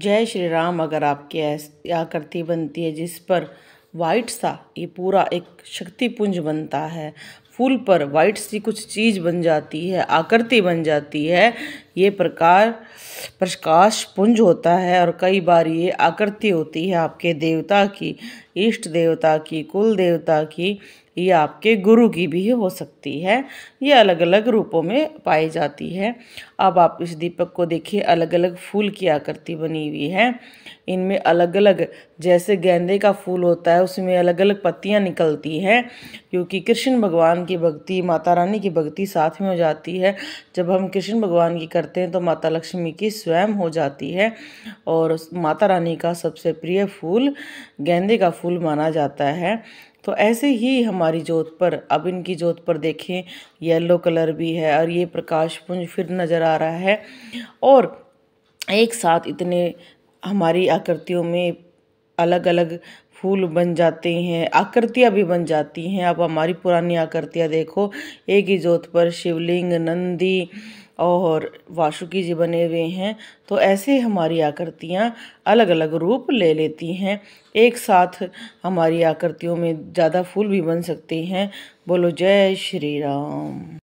जय श्री राम अगर आपके ऐसी आकृति बनती है जिस पर वाइट सा ये पूरा एक शक्तिपुंज बनता है फूल पर वाइट सी कुछ चीज़ बन जाती है आकृति बन जाती है ये प्रकार प्रकाश पुंज होता है और कई बार ये आकृति होती है आपके देवता की इष्ट देवता की कुल देवता की ये आपके गुरु की भी हो सकती है ये अलग अलग रूपों में पाई जाती है अब आप इस दीपक को देखिए अलग अलग फूल की आकृति बनी हुई है इनमें अलग अलग जैसे गेंदे का फूल होता है उसमें अलग अलग पत्तियां निकलती हैं क्योंकि कृष्ण भगवान की की भक्ति माता रानी की भक्ति साथ में हो जाती है जब हम कृष्ण भगवान की करते हैं तो माता लक्ष्मी की स्वयं हो जाती है और माता रानी का सबसे प्रिय फूल गेंदे का फूल माना जाता है तो ऐसे ही हमारी जोत पर अब इनकी जोत पर देखें येलो कलर भी है और ये प्रकाश पुंज फिर नज़र आ रहा है और एक साथ इतने हमारी आकृतियों में अलग अलग फूल बन जाते हैं आकृतियाँ भी बन जाती हैं आप हमारी पुरानी आकृतियाँ देखो एक ही जोत पर शिवलिंग नंदी और वासुकी जी बने हुए हैं तो ऐसे हमारी आकृतियाँ अलग अलग रूप ले लेती हैं एक साथ हमारी आकृतियों में ज़्यादा फूल भी बन सकते हैं बोलो जय श्री राम